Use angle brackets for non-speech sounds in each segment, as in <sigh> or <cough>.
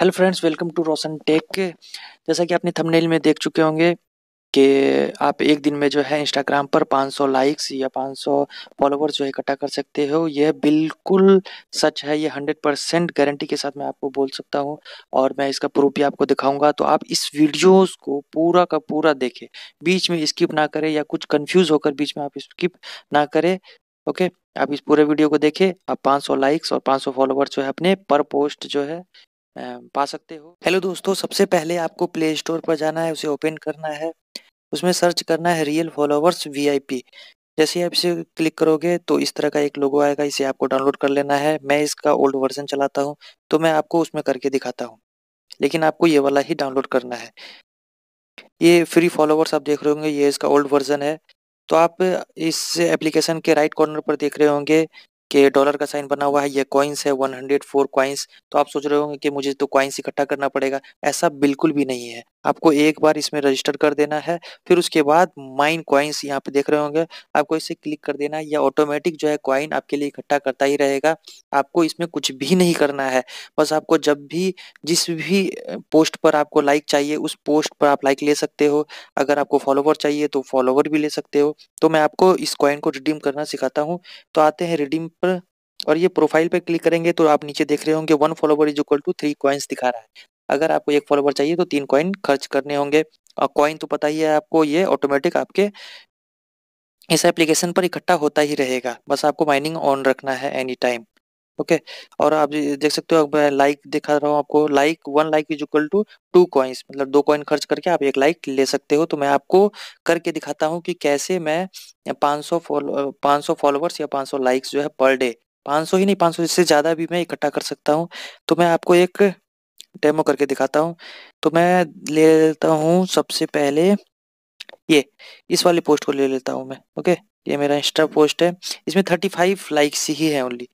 hello friends welcome to Roshan tech जैसा कि आपने थंबनेल में देख चुके होंगे कि आप एक दिन में जो है इंस्टाग्राम पर 500 लाइक्स या 500 फॉलोवर्स जो है इकट्ठा कर सकते हो यह बिल्कुल सच है यह 100 परसेंट गारंटी के साथ मैं आपको बोल सकता हूँ और मैं इसका प्रूफ भी आपको दिखाऊंगा तो आप इस वीडियोस को पूरा का पूरा देखें बीच में स्किप ना करें या कुछ कन्फ्यूज होकर बीच में आप स्किप ना करें ओके आप इस पूरे वीडियो को देखें आप 500 लाइक्स और 500 फॉलोवर जो है अपने पर पोस्ट जो है पा सकते हो हेलो दोस्तों सबसे पहले आपको प्ले स्टोर पर जाना है उसे ओपन करना है उसमें सर्च करना है रियल फॉलोवर्स वीआईपी जैसे आप इसे क्लिक करोगे तो इस तरह का एक लोगो आएगा इसे आपको डाउनलोड कर लेना है मैं इसका ओल्ड वर्जन चलाता हूँ तो मैं आपको उसमें करके दिखाता हूँ लेकिन आपको ये वाला ही डाउनलोड करना है ये फ्री फॉलोवर्स आप देख रहे होंगे ये इसका ओल्ड वर्जन है तो आप इस एप्लीकेशन के राइट कॉर्नर पर देख रहे होंगे के डॉलर का साइन बना हुआ है ये कॉइन्स है 104 हंड्रेड तो आप सोच रहे होंगे कि मुझे तो कॉइन्स इकट्ठा करना पड़ेगा ऐसा बिल्कुल भी नहीं है आपको एक बार इसमें रजिस्टर कर देना है फिर उसके बाद माइन क्वाइंस यहाँ पे देख रहे होंगे आपको इसे क्लिक कर देना है या ऑटोमेटिक जो है क्वाइन आपके लिए इकट्ठा करता ही रहेगा आपको इसमें कुछ भी <laughs> नहीं करना है बस आपको जब भी जिस भी पोस्ट पर आपको लाइक चाहिए उस पोस्ट पर आप लाइक ले सकते हो अगर आपको फॉलोवर चाहिए तो फॉलोवर भी ले सकते हो तो मैं आपको इस क्वाइन को रिडीम करना सिखाता हूँ तो आते हैं रिडीम पर और ये प्रोफाइल पे क्लिक करेंगे तो आप नीचे देख रहे होंगे one follower is equal to three coins दिखा रहा है अगर आपको एक फॉलोवर चाहिए तो तीन कॉइन खर्च करने होंगे और कॉइन तो पता ही है आपको ये ऑटोमेटिक आपके इस एप्लीकेशन पर इकट्ठा होता ही रहेगा बस आपको माइनिंग ऑन रखना है एनी टाइम ओके और आप देख सकते हो मैं लाइक दिखा रहा हूँ आपको like one like is equal to two coins मतलब दो कॉइन खर्च करके आप एक लाइक ले सकते हो तो मैं आपको करके दिखाता हूँ कि कैसे मैं पाँच सौ फॉलो सौ फॉलोअर्स या पाँच सौ लाइक्स जो है पर डे पाँच सौ ही नहीं पाँच सौ इससे ज़्यादा भी मैं इकट्ठा कर सकता हूँ तो मैं आपको एक डेमो करके दिखाता हूँ तो मैं ले लेता हूँ सबसे पहले ये इस वाली पोस्ट को ले लेता हूँ मैं ओके ये मेरा इंस्टा पोस्ट है इसमें थर्टी फाइव लाइक्स ही है ओनली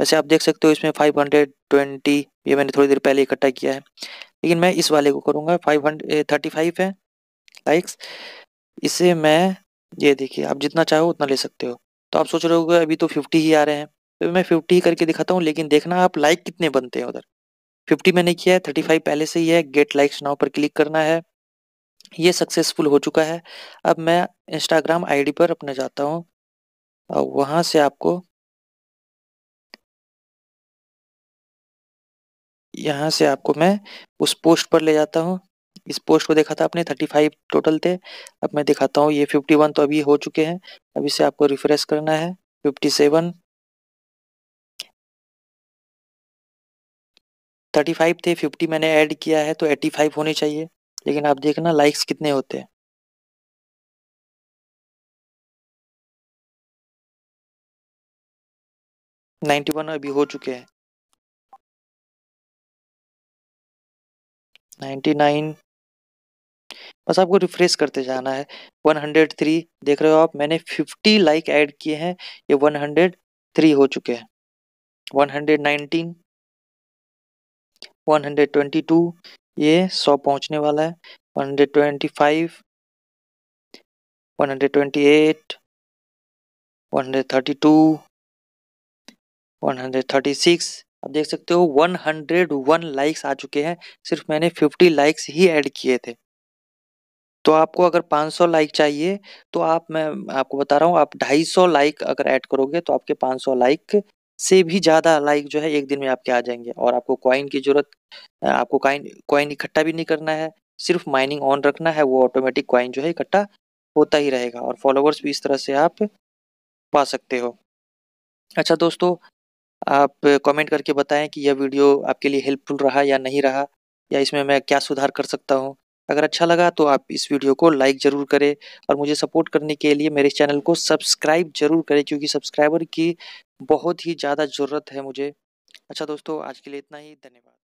वैसे आप देख सकते हो इसमें फाइव हंड्रेड ट्वेंटी ये मैंने थोड़ी देर पहले इकट्ठा किया है लेकिन मैं इस वाले को करूँगा फाइव हंड्रेड थर्टी फाइव है लाइक्स इसे मैं ये देखिए आप जितना चाहो उतना ले सकते हो तो आप सोच रहे हो अभी तो फिफ्टी ही आ रहे हैं तो मैं फिफ्टी ही करके दिखाता हूँ लेकिन देखना आप लाइक कितने बनते हैं उधर फिफ्टी मैंने किया है थर्टी फाइव पहले से ही है गेट लाइक्स नाउ पर क्लिक करना है ये सक्सेसफुल हो चुका है अब मैं इंस्टाग्राम आईडी पर अपने जाता हूँ और वहाँ से आपको यहाँ से आपको मैं उस पोस्ट पर ले जाता हूँ इस पोस्ट को देखा था आपने 35 टोटल थे अब मैं दिखाता हूँ ये 51 तो अभी हो चुके हैं अब इसे आपको रिफ्रेश करना है सेवन थर्टी फाइव थे फिफ्टी मैंने ऐड किया है तो एट्टी फाइव होने चाहिए लेकिन आप देखना लाइक्स कितने होते हैं नाइन्टी वन अभी हो चुके हैं नाइन्टी नाइन बस आपको रिफ्रेश करते जाना है वन हंड्रेड थ्री देख रहे हो आप मैंने फिफ्टी लाइक ऐड किए हैं ये वन हंड्रेड थ्री हो चुके हैं वन हंड्रेड नाइनटीन 122 ये 100 पहुंचने वाला है 125 128 132 अब देख सकते हो 101 लाइक्स आ चुके हैं सिर्फ मैंने 50 लाइक्स ही ऐड किए थे तो आपको अगर 500 लाइक चाहिए तो आप मैं आपको बता रहा हूँ आप 250 लाइक अगर ऐड करोगे तो आपके 500 लाइक से भी ज़्यादा लाइक जो है एक दिन में आपके आ जाएंगे और आपको कॉइन की ज़रूरत आपको कॉइन कॉइन इकट्ठा भी नहीं करना है सिर्फ माइनिंग ऑन रखना है वो ऑटोमेटिक कॉइन जो है इकट्ठा होता ही रहेगा और फॉलोवर्स भी इस तरह से आप पा सकते हो अच्छा दोस्तों आप कमेंट करके बताएं कि यह वीडियो आपके लिए हेल्पफुल रहा या नहीं रहा या इसमें मैं क्या सुधार कर सकता हूँ अगर अच्छा लगा तो आप इस वीडियो को लाइक ज़रूर करें और मुझे सपोर्ट करने के लिए मेरे चैनल को सब्सक्राइब ज़रूर करें क्योंकि सब्सक्राइबर की बहुत ही ज़्यादा ज़रूरत है मुझे अच्छा दोस्तों आज के लिए इतना ही धन्यवाद